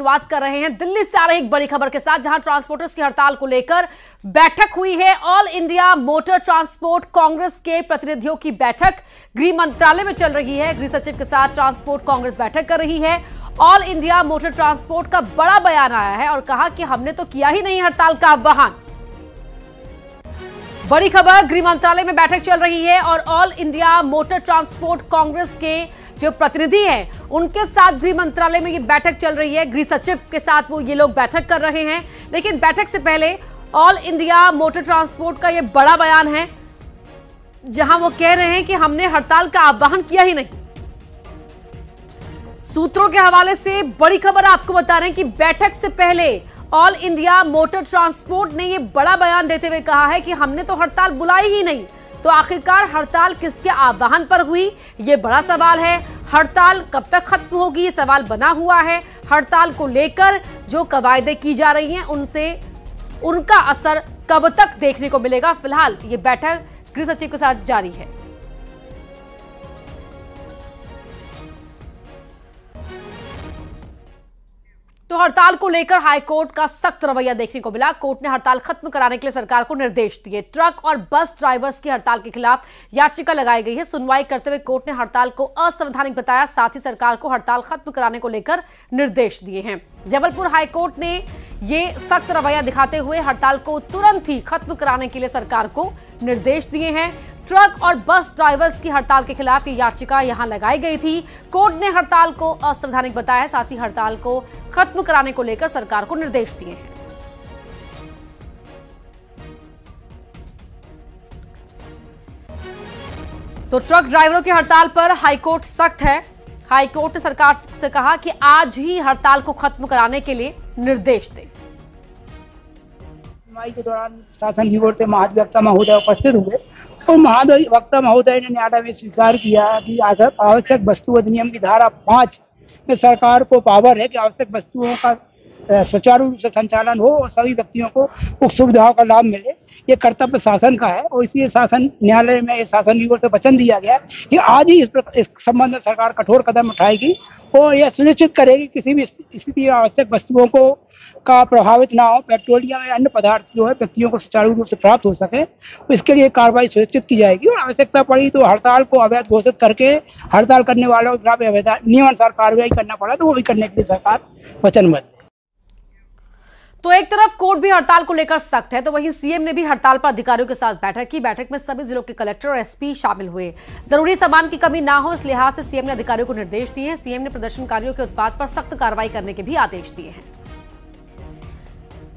शुरुआत कर रहे हैं दिल्ली से आ रही एक बड़ी खबर के साथ जहां ट्रांसपोर्टर्स की हड़ताल को लेकर बैठक हुई है All India Motor Transport Congress के प्रतिनिधियों की बैठक गृह मंत्रालय में चल रही है गृह सचिव के साथ ट्रांसपोर्ट कांग्रेस बैठक कर रही है ऑल इंडिया मोटर ट्रांसपोर्ट का बड़ा बयान आया है और कहा कि हमने तो किया ही नहीं हड़ताल का आह्वान बड़ी खबर गृह मंत्रालय में बैठक चल रही है और All India Motor Transport Congress के जो प्रतिनिधि हैं उनके साथ गृह मंत्रालय में ये बैठक चल रही है गृह सचिव के साथ वो ये लोग बैठक कर रहे हैं लेकिन बैठक से पहले ऑल इंडिया मोटर ट्रांसपोर्ट का ये बड़ा बयान है जहां वो कह रहे हैं कि हमने हड़ताल का आह्वान किया ही नहीं सूत्रों के हवाले से बड़ी खबर आपको बता रहे हैं कि बैठक से पहले ऑल इंडिया मोटर ट्रांसपोर्ट ने ये बड़ा बयान देते हुए कहा है कि हमने तो हड़ताल बुलाई ही नहीं तो आखिरकार हड़ताल किसके आह्वान पर हुई ये बड़ा सवाल है हड़ताल कब तक खत्म होगी ये सवाल बना हुआ है हड़ताल को लेकर जो कवायदे की जा रही हैं उनसे उनका असर कब तक देखने को मिलेगा फिलहाल ये बैठक गृह सचिव के साथ जारी है तो हड़ताल को लेकर हाईकोर्ट का सख्त रवैया देखने को मिला कोर्ट ने हड़ताल खत्म कराने के लिए सरकार को निर्देश दिए ट्रक और बस ड्राइवर्स की हड़ताल के खिलाफ याचिका लगाई गई है सुनवाई करते हुए कोर्ट ने हड़ताल को असंवैधानिक बताया साथ ही सरकार को हड़ताल खत्म कराने को लेकर निर्देश दिए हैं जबलपुर हाईकोर्ट ने ये सख्त रवैया दिखाते हुए हड़ताल को तुरंत ही खत्म कराने के लिए सरकार को निर्देश दिए हैं ट्रक और बस ड्राइवर्स की हड़ताल के खिलाफ ये याचिका यहां लगाई गई थी कोर्ट ने हड़ताल को असंवैधानिक बताया साथ ही हड़ताल को खत्म कराने को लेकर सरकार को निर्देश दिए हैं तो ट्रक ड्राइवरों की हड़ताल पर हाईकोर्ट सख्त है हाईकोर्ट ने सरकार से कहा कि आज ही हड़ताल को खत्म कराने के लिए निर्देश दें सुनवाई के दौरान शासन की ओर से महाधिवक्ता महोदय उपस्थित हुए और तो महाधिवक्ता महोदय ने न्यायालय में स्वीकार किया कि आवश्यक वस्तु अधिनियम की धारा पाँच में सरकार को पावर है कि आवश्यक वस्तुओं का सुचारू रूप से संचालन हो और सभी व्यक्तियों को उप सुविधाओं का लाभ मिले ये कर्तव्य शासन का है और इसलिए शासन न्यायालय में इस शासन की ओर से वचन दिया गया कि आज ही इस, इस संबंध में सरकार कठोर कदम उठाएगी और यह सुनिश्चित करेगी किसी भी स्थिति में आवश्यक वस्तुओं को का प्रभावित ना हो पेट्रोलियम या अन्य पदार्थ जो है व्यक्तियों को सुचारू रूप से प्राप्त हो सके इसके लिए कार्रवाई सुनिश्चित की जाएगी और आवश्यकता पड़ी तो हड़ताल को अवैध घोषित करके हड़ताल करने वालों के खिलाफ नियमानुसार कार्रवाई करना पड़ा तो वो भी करने के लिए सरकार वचनबद्ध तो एक तरफ कोर्ट भी हड़ताल को लेकर सख्त है तो वहीं सीएम ने भी हड़ताल पर अधिकारियों के साथ बैठक की बैठक में सभी जिलों के कलेक्टर और एसपी शामिल हुए जरूरी सामान की कमी ना हो इस लिहाज से सीएम ने अधिकारियों को निर्देश दिए हैं सीएम ने प्रदर्शनकारियों के उत्पाद पर सख्त कार्रवाई करने के भी आदेश दिए हैं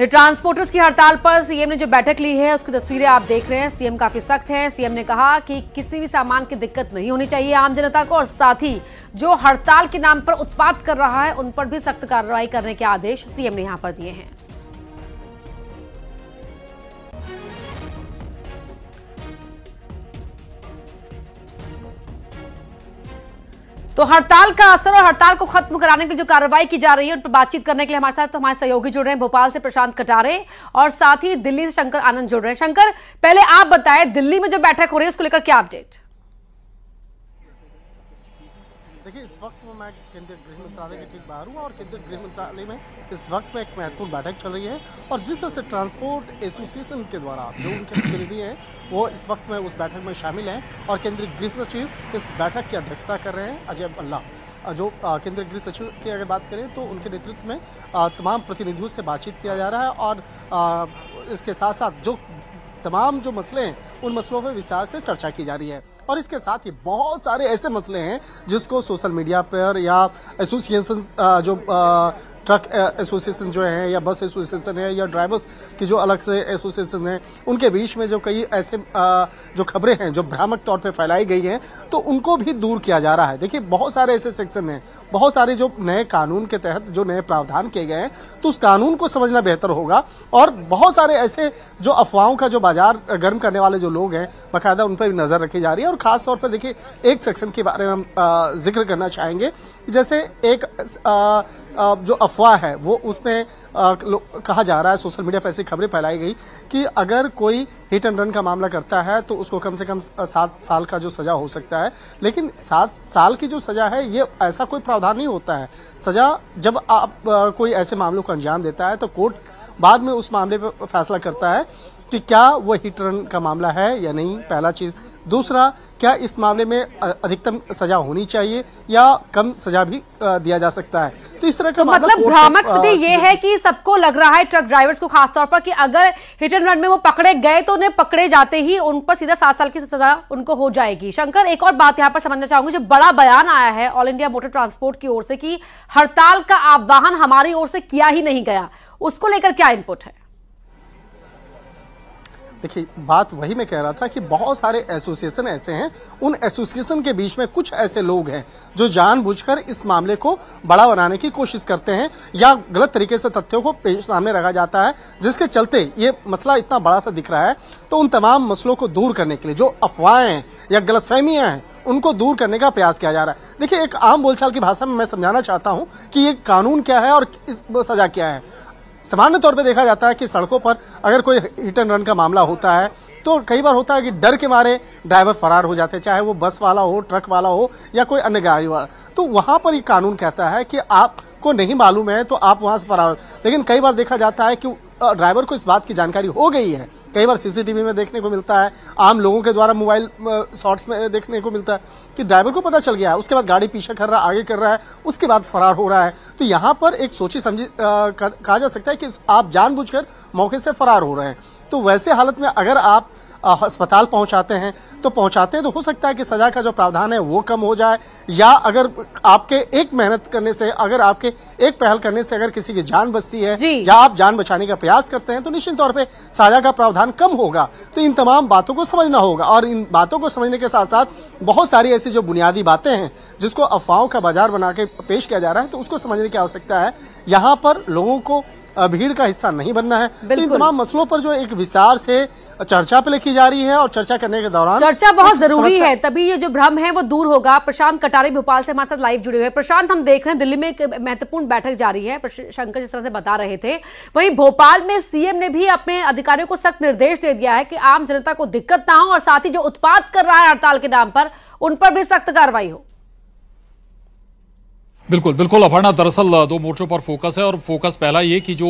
ट्रांसपोर्टर्स की हड़ताल पर सीएम ने जो बैठक ली है उसकी तस्वीरें आप देख रहे हैं सीएम काफी सख्त हैं सीएम ने कहा कि किसी भी सामान की दिक्कत नहीं होनी चाहिए आम जनता को और साथ ही जो हड़ताल के नाम पर उत्पाद कर रहा है उन पर भी सख्त कार्रवाई करने के आदेश सीएम ने यहां पर दिए हैं तो हड़ताल का असर और हड़ताल को खत्म कराने की जो कार्रवाई की जा रही है उन पर बातचीत करने के लिए हमारे साथ हमारे सहयोगी जुड़ रहे हैं भोपाल से प्रशांत कटारे और साथ ही दिल्ली से शंकर आनंद जुड़ रहे हैं शंकर पहले आप बताएं दिल्ली में जो बैठक हो रही है उसको लेकर क्या अपडेट देखिए इस वक्त में मैं केंद्रीय गृह मंत्रालय के ठीक बाहर हूँ और केंद्रीय गृह मंत्रालय में इस वक्त में एक महत्वपूर्ण बैठक चल रही है और जिस तरह से ट्रांसपोर्ट एसोसिएशन के द्वारा जो उनके प्रतिनिधि हैं वो इस वक्त में उस बैठक में शामिल हैं और केंद्रीय गृह सचिव इस बैठक की अध्यक्षता कर रहे हैं अजय भल्ला जो केंद्रीय गृह सचिव की अगर बात करें तो उनके नेतृत्व में तमाम प्रतिनिधियों से बातचीत किया जा रहा है और इसके साथ साथ जो तमाम जो मसले हैं उन मसलों पर विस्तार से चर्चा की जा रही है और इसके साथ ही बहुत सारे ऐसे मसले हैं जिसको सोशल मीडिया पर या एसोसिएशन जो ट्रक एसोसिएशन जो है या बस एसोसिएशन है या ड्राइवर्स की जो अलग से एसोसिएशन है उनके बीच में जो कई ऐसे जो खबरें हैं जो भ्रामक तौर पे फैलाई गई हैं तो उनको भी दूर किया जा रहा है देखिए बहुत सारे ऐसे सेक्शन हैं बहुत सारे जो नए कानून के तहत जो नए प्रावधान किए गए हैं तो उस कानून को समझना बेहतर होगा और बहुत सारे ऐसे जो अफवाहों का जो बाजार गर्म करने वाले जो लोग हैं बाकायदा उन पर भी नज़र रखी जा रही है और खास तौर पर देखिए एक सेक्शन के बारे में हम जिक्र करना चाहेंगे जैसे एक आ, आ, जो अफवाह है वो उसमें कहा जा रहा है सोशल मीडिया पर ऐसी खबरें फैलाई गई कि अगर कोई हिट एंड रन का मामला करता है तो उसको कम से कम सात साल का जो सजा हो सकता है लेकिन सात साल की जो सजा है ये ऐसा कोई प्रावधान नहीं होता है सजा जब आप आ, कोई ऐसे मामलों को अंजाम देता है तो कोर्ट बाद में उस मामले पर फैसला करता है कि क्या वो हिट रन का मामला है या नहीं पहला चीज़ दूसरा क्या इस मामले में अधिकतम सजा होनी चाहिए या कम सजा भी दिया जा सकता है तो इस तरह का तो मतलब भ्रामक स्थिति ये है कि सबको लग रहा है ट्रक ड्राइवर्स को खासतौर पर कि अगर हिट एंड रन में वो पकड़े गए तो उन्हें पकड़े जाते ही उन पर सीधा सात साल की सजा उनको हो जाएगी शंकर एक और बात यहाँ पर समझना चाहूंगी जो बड़ा बयान आया है ऑल इंडिया मोटर ट्रांसपोर्ट की ओर से की हड़ताल का आह्वान हमारी ओर से किया ही नहीं गया उसको लेकर क्या इनपुट है देखिए बात वही मैं कह रहा था कि बहुत सारे एसोसिएशन ऐसे हैं उन एसोसिएशन के बीच में कुछ ऐसे लोग हैं जो जानबूझकर इस मामले को बड़ा बनाने की कोशिश करते हैं या गलत तरीके से तथ्यों को पेश सामने रखा जाता है जिसके चलते ये मसला इतना बड़ा सा दिख रहा है तो उन तमाम मसलों को दूर करने के लिए जो अफवाहें या गलतफहमियां हैं उनको दूर करने का प्रयास किया जा रहा है देखिए एक आम बोलचाल की भाषा में मैं समझाना चाहता हूं कि ये कानून क्या है और इस सजा क्या है सामान्य तौर पे देखा जाता है कि सड़कों पर अगर कोई हिट एंड रन का मामला होता है तो कई बार होता है कि डर के मारे ड्राइवर फरार हो जाते हैं चाहे वो बस वाला हो ट्रक वाला हो या कोई अन्य गाड़ी वाला तो वहाँ पर ही कानून कहता है कि आपको नहीं मालूम है तो आप वहाँ से फरार लेकिन कई बार देखा जाता है कि ड्राइवर को इस बात की जानकारी हो गई है कई बार सीसीटीवी में देखने को मिलता है आम लोगों के द्वारा मोबाइल शॉर्ट्स में देखने को मिलता है कि ड्राइवर को पता चल गया है उसके बाद गाड़ी पीछे कर रहा है आगे कर रहा है उसके बाद फरार हो रहा है तो यहाँ पर एक सोची समझी कहा जा सकता है कि आप जानबूझकर मौके से फरार हो रहे हैं तो वैसे हालत में अगर आप अस्पताल पहुंचाते हैं तो पहुंचाते हैं तो हो सकता है कि सजा का जो प्रावधान है वो कम हो जाए या अगर आपके एक मेहनत करने से अगर आपके एक पहल करने से अगर किसी की जान बचती है या आप जान बचाने का प्रयास करते हैं तो निश्चित तौर पर सजा का प्रावधान कम होगा तो इन तमाम बातों को समझना होगा और इन बातों को समझने के साथ साथ बहुत सारी ऐसी जो बुनियादी बातें हैं जिसको अफवाहों का बाजार बना के पेश किया जा रहा है तो उसको समझने की आवश्यकता है यहाँ पर लोगों को भीड़ का हिस्सा नहीं बनना है तो इन तमाम मसलों पर जो एक विस्तार से चर्चा पे लिखी जा रही है और चर्चा करने के दौरान चर्चा बहुत जरूरी है तभी ये जो भ्रम है वो दूर होगा प्रशांत कटारे भोपाल से हमारे साथ लाइव जुड़े हुए हैं प्रशांत हम देख रहे हैं दिल्ली में एक महत्वपूर्ण बैठक जारी है शंकर जिस तरह से बता रहे थे वही भोपाल में सीएम ने भी अपने अधिकारियों को सख्त निर्देश दे दिया है की आम जनता को दिक्कत ना हो और साथ ही जो उत्पाद कर रहा है हड़ताल के नाम पर उन पर भी सख्त कार्रवाई हो बिल्कुल बिल्कुल अपर्णा दरअसल दो मोर्चों पर फोकस है और फोकस पहला ये कि जो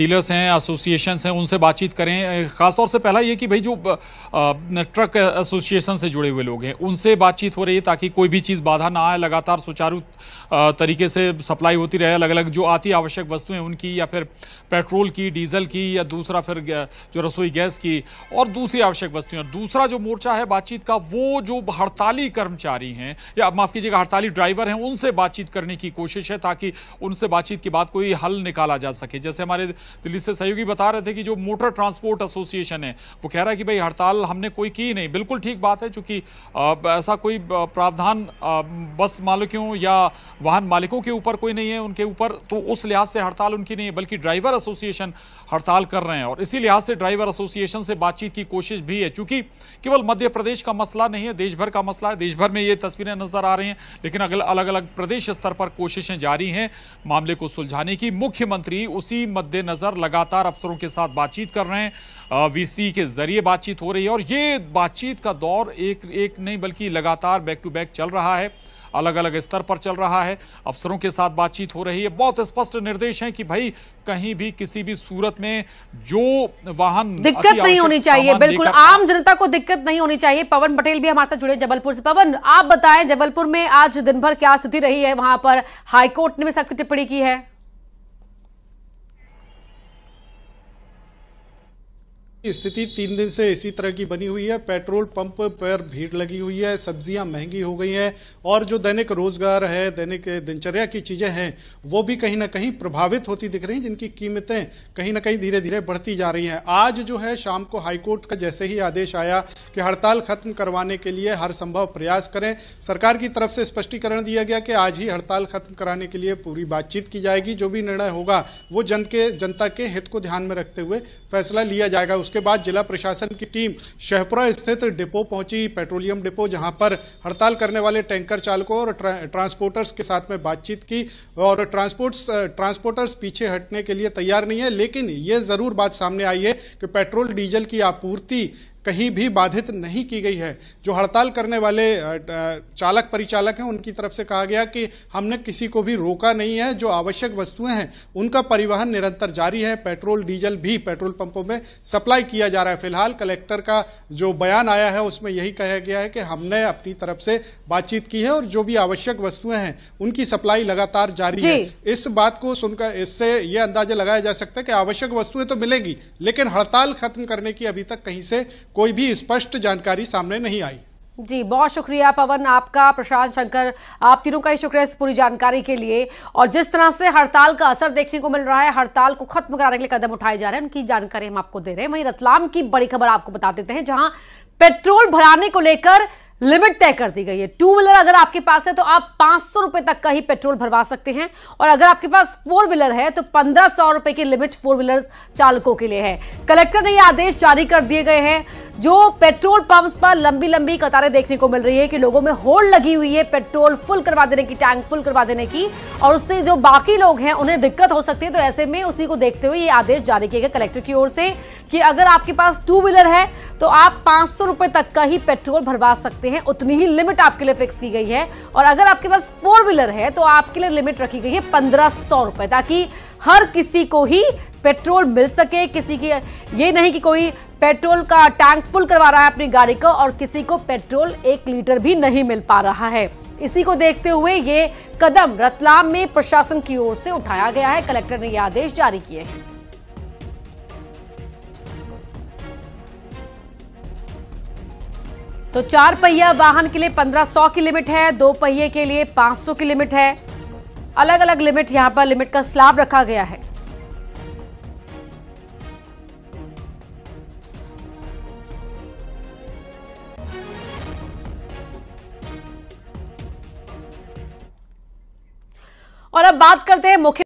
डीलर्स हैं एसोसिएशन हैं उनसे बातचीत करें खासतौर से पहला ये कि भाई जो ट्रक एसोसिएशन से जुड़े हुए लोग हैं उनसे बातचीत हो रही है ताकि कोई भी चीज़ बाधा ना आए लगातार सुचारू तरीके से सप्लाई होती रहे अलग अलग जो आती आवश्यक वस्तुएँ उनकी या फिर पेट्रोल की डीजल की या दूसरा फिर जो रसोई गैस की और दूसरी आवश्यक वस्तुएँ दूसरा जो मोर्चा है बातचीत का वो जो हड़ताली कर्मचारी हैं या माफ़ कीजिएगा हड़ताली ड्राइवर हैं उनसे बात बातचीत करने की कोशिश है ताकि उनसे बातचीत के बाद कोई हल निकाला जा सके जैसे हमारे दिल्ली से सहयोगी बता रहे थे कि जो मोटर ट्रांसपोर्ट एसोसिएशन है वो कह रहा है कि भाई हड़ताल हमने कोई की नहीं बिल्कुल ठीक बात है चूँकि ऐसा कोई प्रावधान बस मालिकों या वाहन मालिकों के ऊपर कोई नहीं है उनके ऊपर तो उस लिहाज से हड़ताल उनकी नहीं है बल्कि ड्राइवर एसोसिएशन हड़ताल कर रहे हैं और इसी लिहाज से ड्राइवर एसोसिएशन से बातचीत की कोशिश भी है चूंकि केवल मध्य प्रदेश का मसला नहीं है देश भर का मसला है देश भर में ये तस्वीरें नजर आ रही हैं लेकिन अलग अलग प्रदेश प्रदेश स्तर पर कोशिशें जारी हैं मामले को सुलझाने की मुख्यमंत्री उसी मद्देनज़र लगातार अफसरों के साथ बातचीत कर रहे हैं वीसी के जरिए बातचीत हो रही है और ये बातचीत का दौर एक एक नहीं बल्कि लगातार बैक टू बैक चल रहा है अलग अलग स्तर पर चल रहा है अफसरों के साथ बातचीत हो रही है बहुत स्पष्ट निर्देश है कि भाई कहीं भी किसी भी सूरत में जो वाहन दिक्कत नहीं होनी चाहिए बिल्कुल आम जनता को दिक्कत नहीं होनी चाहिए पवन पटेल भी हमारे साथ जुड़े जबलपुर से पवन आप बताएं जबलपुर में आज दिन भर क्या स्थिति रही है वहां पर हाईकोर्ट ने भी सख्त टिप्पणी की है स्थिति तीन दिन से इसी तरह की बनी हुई है पेट्रोल पंप पर भीड़ लगी हुई है सब्जियां महंगी हो गई हैं और जो दैनिक रोजगार है दैनिक दिनचर्या की चीजें हैं वो भी कहीं ना कहीं प्रभावित होती दिख रही हैं जिनकी कीमतें कहीं ना कहीं धीरे धीरे बढ़ती जा रही हैं आज जो है शाम को हाईकोर्ट का जैसे ही आदेश आया कि हड़ताल खत्म करवाने के लिए हर संभव प्रयास करें सरकार की तरफ से स्पष्टीकरण दिया गया कि आज ही हड़ताल खत्म कराने के लिए पूरी बातचीत की जाएगी जो भी निर्णय होगा वो जन के जनता के हित को ध्यान में रखते हुए फैसला लिया जाएगा उस उसके बाद जिला प्रशासन की टीम शहपुरा स्थित डिपो पहुंची पेट्रोलियम डिपो जहां पर हड़ताल करने वाले टैंकर चालकों और ट्रा, ट्रांसपोर्टर्स के साथ में बातचीत की और ट्रांसपोर्ट्स ट्रांसपोर्टर्स पीछे हटने के लिए तैयार नहीं है लेकिन ये जरूर बात सामने आई है कि पेट्रोल डीजल की आपूर्ति कहीं भी बाधित नहीं की गई है जो हड़ताल करने वाले चालक परिचालक हैं उनकी तरफ से कहा गया कि हमने किसी को भी रोका नहीं है जो आवश्यक वस्तुएं हैं उनका परिवहन निरंतर जारी है पेट्रोल डीजल भी पेट्रोल पंपों में सप्लाई किया जा रहा है फिलहाल कलेक्टर का जो बयान आया है उसमें यही कहा गया है कि हमने अपनी तरफ से बातचीत की है और जो भी आवश्यक वस्तुएं हैं उनकी सप्लाई लगातार जारी है इस बात को सुनकर इससे यह अंदाजा लगाया जा सकता है कि आवश्यक वस्तुएं तो मिलेगी लेकिन हड़ताल खत्म करने की अभी तक कहीं से कोई भी स्पष्ट जानकारी सामने नहीं आई जी बहुत शुक्रिया पवन आपका प्रशांत शंकर आप तीनों का ही शुक्रिया इस पूरी जानकारी के लिए और जिस तरह से हड़ताल का असर देखने को मिल रहा है हड़ताल को खत्म कराने के लिए कदम उठाए जा रहे हैं उनकी जानकारी हम आपको दे रहे हैं वहीं रतलाम की बड़ी खबर आपको बता देते हैं जहां पेट्रोल भराने को लेकर लिमिट तय कर दी गई है टू व्हीलर अगर आपके पास है तो आप पांच सौ रुपए तक का ही पेट्रोल भरवा सकते हैं और अगर आपके पास फोर व्हीलर है तो पंद्रह सौ रुपए की लिमिट फोर व्हीलर चालकों के लिए है कलेक्टर ने ये आदेश जारी कर दिए गए हैं जो पेट्रोल पंप्स पर लंबी लंबी कतारें देखने को मिल रही है कि लोगों में होड़ लगी हुई है पेट्रोल फुल करवा देने की टैंक फुल करवा देने की और उससे जो बाकी लोग हैं उन्हें दिक्कत हो सकती है तो ऐसे में उसी को देखते हुए ये आदेश जारी किया गया कलेक्टर की ओर से कि अगर आपके पास टू व्हीलर है तो आप पांच सौ तक का ही पेट्रोल भरवा सकते हैं उतनी ही लिमिट आपके लिए फिक्स की गई है और अगर आपके पास फोर व्हीलर है तो आपके लिए लिमिट रखी गई है पंद्रह सौ ताकि हर किसी को ही पेट्रोल मिल सके किसी की ये नहीं कि कोई पेट्रोल का टैंक फुल करवा रहा है अपनी गाड़ी को और किसी को पेट्रोल एक लीटर भी नहीं मिल पा रहा है इसी को देखते हुए ये कदम रतलाम में प्रशासन की ओर से उठाया गया है कलेक्टर ने ये आदेश जारी किए हैं तो चार पहिया वाहन के लिए 1500 की लिमिट है दो पहिए के लिए 500 की लिमिट है अलग अलग लिमिट यहां पर लिमिट का स्लाब रखा गया है अब बात करते हैं मुख्य